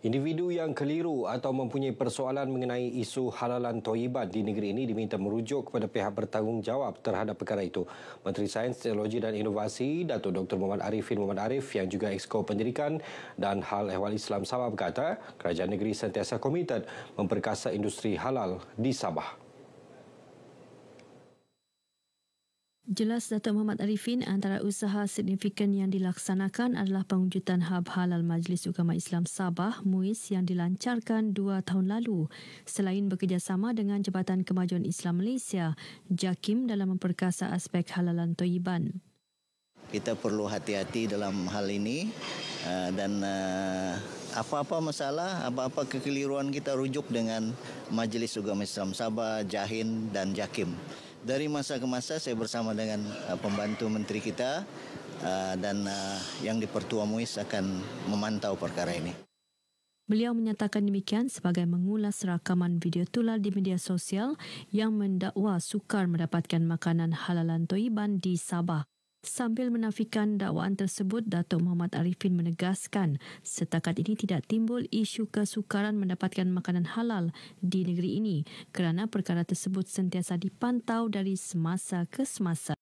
Individu yang keliru atau mempunyai persoalan mengenai isu halalan toibat di negeri ini diminta merujuk kepada pihak bertanggungjawab terhadap perkara itu. Menteri Sains, Teknologi dan Inovasi, Datuk Dr. Muhammad Arifin Muhammad Arif yang juga Exco Pendidikan dan Hal Ehwal Islam Sabah berkata, kerajaan negeri sentiasa komited memperkasa industri halal di Sabah. Jelas Datuk Muhammad Arifin, antara usaha signifikan yang dilaksanakan adalah pengujutan Hub Halal Majlis Ugama Islam Sabah, MUIS yang dilancarkan dua tahun lalu. Selain bekerjasama dengan Jabatan Kemajuan Islam Malaysia, JAKIM dalam memperkasa aspek halalan toiban. Kita perlu hati-hati dalam hal ini eh, dan eh, apa-apa masalah, apa-apa kekeliruan kita rujuk dengan Majlis Ugama Islam Sabah, JAHIN dan JAKIM dari masa ke masa saya bersama dengan uh, pembantu menteri kita uh, dan uh, yang Pertua MUIS akan memantau perkara ini. Beliau menyatakan demikian sebagai mengulas rakaman video tular di media sosial yang mendakwa sukar mendapatkan makanan halalan Toiban di Sabah. Sambil menafikan dakwaan tersebut, Dato Muhammad Arifin menegaskan setakat ini tidak timbul isu kesukaran mendapatkan makanan halal di negeri ini kerana perkara tersebut sentiasa dipantau dari semasa ke semasa.